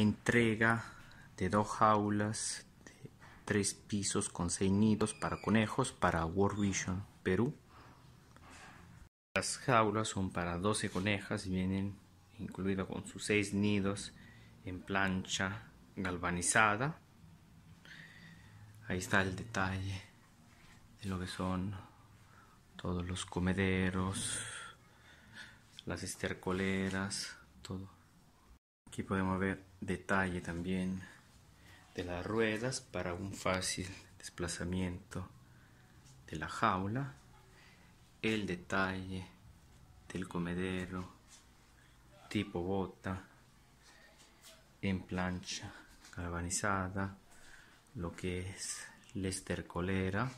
entrega de dos jaulas de tres pisos con seis nidos para conejos para World Vision Perú. Las jaulas son para 12 conejas y vienen incluidas con sus seis nidos en plancha galvanizada. Ahí está el detalle de lo que son todos los comederos, las estercoleras, todo. Aquí podemos ver detalle también de las ruedas para un fácil desplazamiento de la jaula, el detalle del comedero tipo bota en plancha galvanizada, lo que es la estercolera.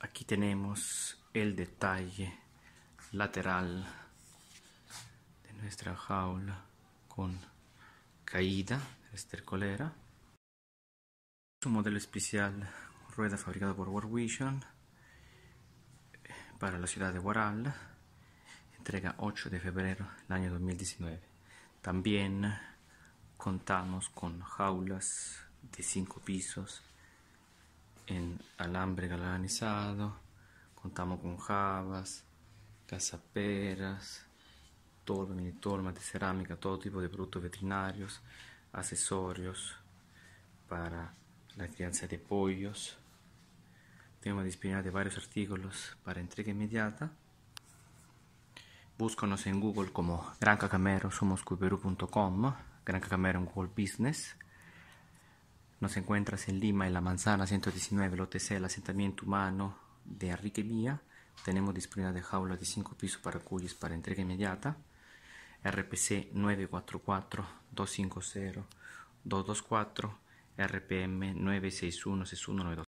Aquí tenemos el detalle lateral de nuestra jaula con caída estercolera. un modelo especial rueda fabricado por Vision para la ciudad de Guaral, Entrega 8 de febrero del año 2019. También contamos con jaulas de 5 pisos en alambre galvanizado. Contamos con jabas, cazaperas mini de cerámica, todo tipo de productos veterinarios, accesorios para la crianza de pollos. Tenemos disponibilidad de varios artículos para entrega inmediata. Búscanos en Google como Gran Cacamero, somos Gran Cacamero en Google Business. Nos encuentras en Lima, en la Manzana 119, el el asentamiento humano de Enrique mía Tenemos disponibilidad de jaula de 5 pisos para cuyes para entrega inmediata. RPC 944 250 224 RPM 961 6192.